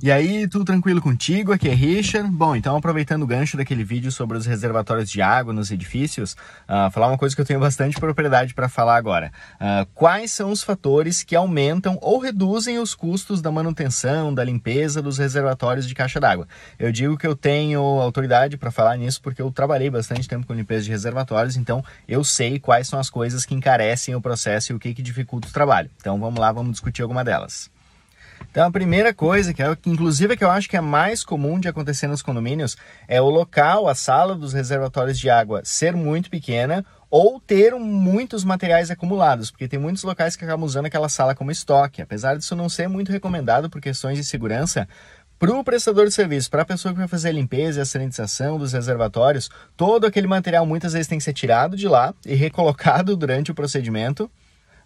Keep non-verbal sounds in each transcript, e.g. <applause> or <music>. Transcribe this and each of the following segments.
E aí, tudo tranquilo contigo? Aqui é Richard. Bom, então aproveitando o gancho daquele vídeo sobre os reservatórios de água nos edifícios, uh, falar uma coisa que eu tenho bastante propriedade para falar agora. Uh, quais são os fatores que aumentam ou reduzem os custos da manutenção, da limpeza dos reservatórios de caixa d'água? Eu digo que eu tenho autoridade para falar nisso porque eu trabalhei bastante tempo com limpeza de reservatórios, então eu sei quais são as coisas que encarecem o processo e o que, que dificulta o trabalho. Então vamos lá, vamos discutir alguma delas. Então a primeira coisa, que é inclusive é que eu acho que é mais comum de acontecer nos condomínios, é o local, a sala dos reservatórios de água ser muito pequena ou ter muitos materiais acumulados, porque tem muitos locais que acabam usando aquela sala como estoque. Apesar disso não ser muito recomendado por questões de segurança, para o prestador de serviço, para a pessoa que vai fazer a limpeza e a sanitização dos reservatórios, todo aquele material muitas vezes tem que ser tirado de lá e <laughs> recolocado durante o procedimento.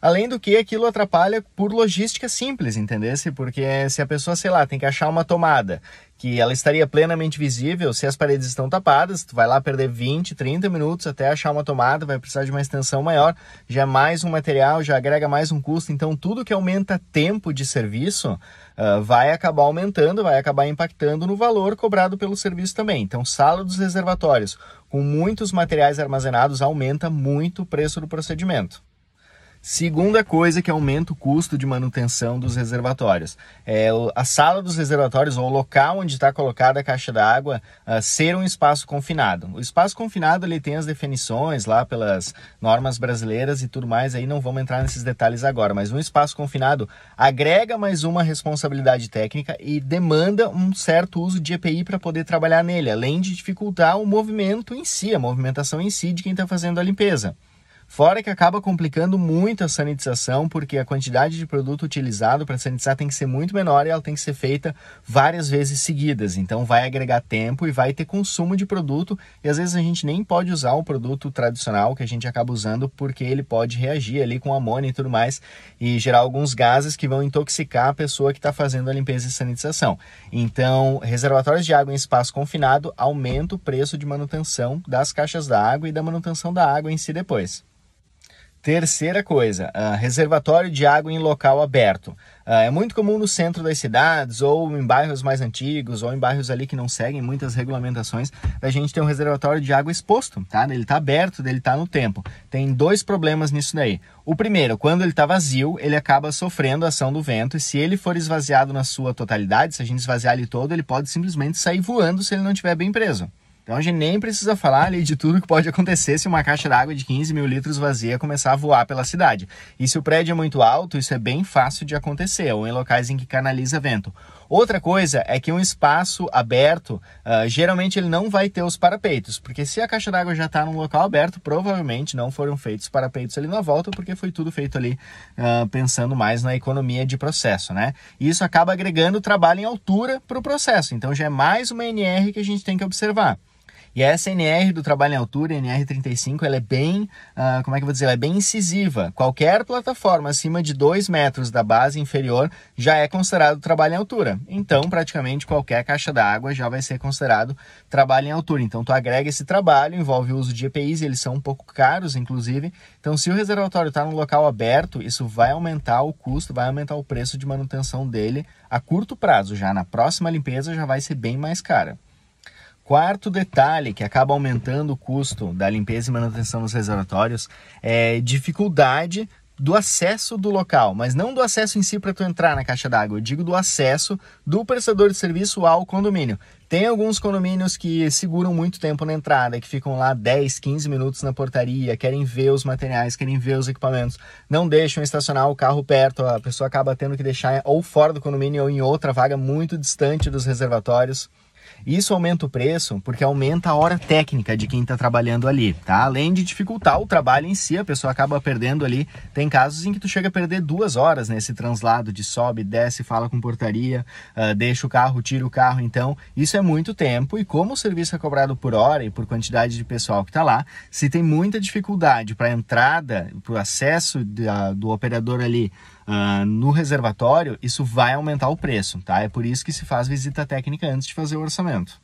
Além do que, aquilo atrapalha por logística simples, entendesse? Porque se a pessoa, sei lá, tem que achar uma tomada que ela estaria plenamente visível se as paredes estão tapadas, tu vai lá perder 20, 30 minutos até achar uma tomada, vai precisar de uma extensão maior, já é mais um material, já agrega mais um custo, então tudo que aumenta tempo de serviço uh, vai acabar aumentando, vai acabar impactando no valor cobrado pelo serviço também. Então, sala dos reservatórios com muitos materiais armazenados aumenta muito o preço do procedimento. Segunda coisa que aumenta o custo de manutenção dos reservatórios. É a sala dos reservatórios ou o local onde está colocada a caixa d'água uh, ser um espaço confinado. O espaço confinado ele tem as definições lá pelas normas brasileiras e tudo mais, aí não vamos entrar nesses detalhes agora, mas um espaço confinado agrega mais uma responsabilidade técnica e demanda um certo uso de EPI para poder trabalhar nele, além de dificultar o movimento em si, a movimentação em si de quem está fazendo a limpeza. Fora que acaba complicando muito a sanitização, porque a quantidade de produto utilizado para sanitizar tem que ser muito menor e ela tem que ser feita várias vezes seguidas. Então vai agregar tempo e vai ter consumo de produto. E às vezes a gente nem pode usar o produto tradicional que a gente acaba usando, porque ele pode reagir ali com amônia e tudo mais e gerar alguns gases que vão intoxicar a pessoa que está fazendo a limpeza e sanitização. Então, reservatórios de água em espaço confinado aumenta o preço de manutenção das caixas da água e da manutenção da água em si depois. Terceira coisa, uh, reservatório de água em local aberto. Uh, é muito comum no centro das cidades ou em bairros mais antigos ou em bairros ali que não seguem muitas regulamentações a gente ter um reservatório de água exposto, tá? Ele está aberto, ele está no tempo. Tem dois problemas nisso daí. O primeiro, quando ele está vazio, ele acaba sofrendo a ação do vento e se ele for esvaziado na sua totalidade, se a gente esvaziar ele todo, ele pode simplesmente sair voando se ele não estiver bem preso. Então a gente nem precisa falar ali de tudo que pode acontecer se uma caixa d'água de 15 mil litros vazia começar a voar pela cidade. E se o prédio é muito alto, isso é bem fácil de acontecer, ou em locais em que canaliza vento. Outra coisa é que um espaço aberto, uh, geralmente ele não vai ter os parapeitos, porque se a caixa d'água já está num local aberto, provavelmente não foram feitos parapeitos ali na volta, porque foi tudo feito ali uh, pensando mais na economia de processo, né? E isso acaba agregando trabalho em altura para o processo, então já é mais uma NR que a gente tem que observar. E essa NR do trabalho em altura, NR35, ela é bem, uh, como é que eu vou dizer, ela é bem incisiva. Qualquer plataforma acima de 2 metros da base inferior já é considerado trabalho em altura. Então, praticamente qualquer caixa d'água já vai ser considerado trabalho em altura. Então, tu agrega esse trabalho, envolve o uso de EPIs, eles são um pouco caros, inclusive. Então, se o reservatório está num local aberto, isso vai aumentar o custo, vai aumentar o preço de manutenção dele a curto prazo. Já na próxima limpeza já vai ser bem mais cara. Quarto detalhe que acaba aumentando o custo da limpeza e manutenção dos reservatórios é dificuldade do acesso do local, mas não do acesso em si para tu entrar na caixa d'água, eu digo do acesso do prestador de serviço ao condomínio. Tem alguns condomínios que seguram muito tempo na entrada, que ficam lá 10, 15 minutos na portaria, querem ver os materiais, querem ver os equipamentos, não deixam estacionar o carro perto, a pessoa acaba tendo que deixar ou fora do condomínio ou em outra vaga muito distante dos reservatórios. Isso aumenta o preço porque aumenta a hora técnica de quem está trabalhando ali, tá? Além de dificultar o trabalho em si, a pessoa acaba perdendo ali. Tem casos em que tu chega a perder duas horas nesse translado de sobe, desce, fala com portaria, uh, deixa o carro, tira o carro. Então, isso é muito tempo e como o serviço é cobrado por hora e por quantidade de pessoal que está lá, se tem muita dificuldade para a entrada, para o acesso da, do operador ali Uh, no reservatório, isso vai aumentar o preço, tá? É por isso que se faz visita técnica antes de fazer o orçamento.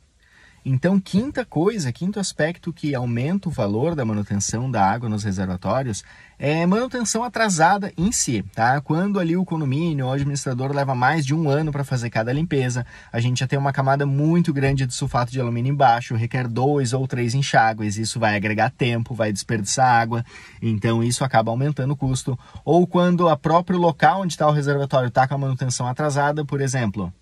Então, quinta coisa, quinto aspecto que aumenta o valor da manutenção da água nos reservatórios é manutenção atrasada em si, tá? Quando ali o condomínio ou o administrador leva mais de um ano para fazer cada limpeza, a gente já tem uma camada muito grande de sulfato de alumínio embaixo, requer dois ou três enxágues, isso vai agregar tempo, vai desperdiçar água, então isso acaba aumentando o custo. Ou quando o próprio local onde está o reservatório está com a manutenção atrasada, por exemplo,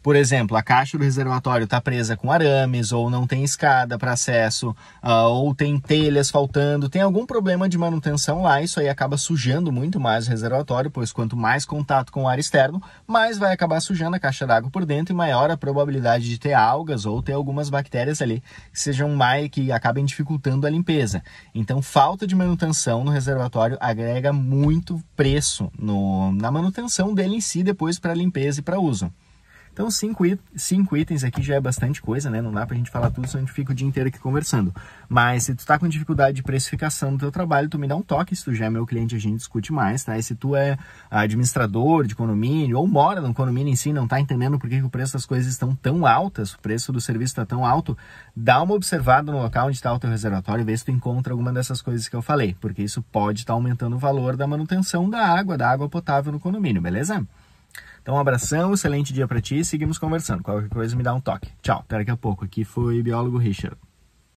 por exemplo, a caixa do reservatório está presa com arames, ou não tem escada para acesso, ah, ou tem telhas faltando, tem algum problema de manutenção lá, isso aí acaba sujando muito mais o reservatório, pois quanto mais contato com o ar externo, mais vai acabar sujando a caixa d'água por dentro e maior a probabilidade de ter algas ou ter algumas bactérias ali que sejam mais que acabem dificultando a limpeza. Então, falta de manutenção no reservatório agrega muito preço no, na manutenção dele em si depois para limpeza e para uso. Então, cinco, it cinco itens aqui já é bastante coisa, né? Não dá pra gente falar tudo, senão a gente fica o dia inteiro aqui conversando. Mas se tu tá com dificuldade de precificação do teu trabalho, tu me dá um toque, se tu já é meu cliente, a gente discute mais, tá? E se tu é administrador de condomínio ou mora no condomínio em si, não tá entendendo por que, que o preço das coisas estão tão altas, o preço do serviço tá tão alto, dá uma observada no local onde está o teu reservatório e vê se tu encontra alguma dessas coisas que eu falei, porque isso pode estar tá aumentando o valor da manutenção da água, da água potável no condomínio, beleza? Então, um abração, excelente dia para ti. Seguimos conversando. Qualquer coisa me dá um toque. Tchau. Até daqui a pouco. Aqui foi Biólogo Richard.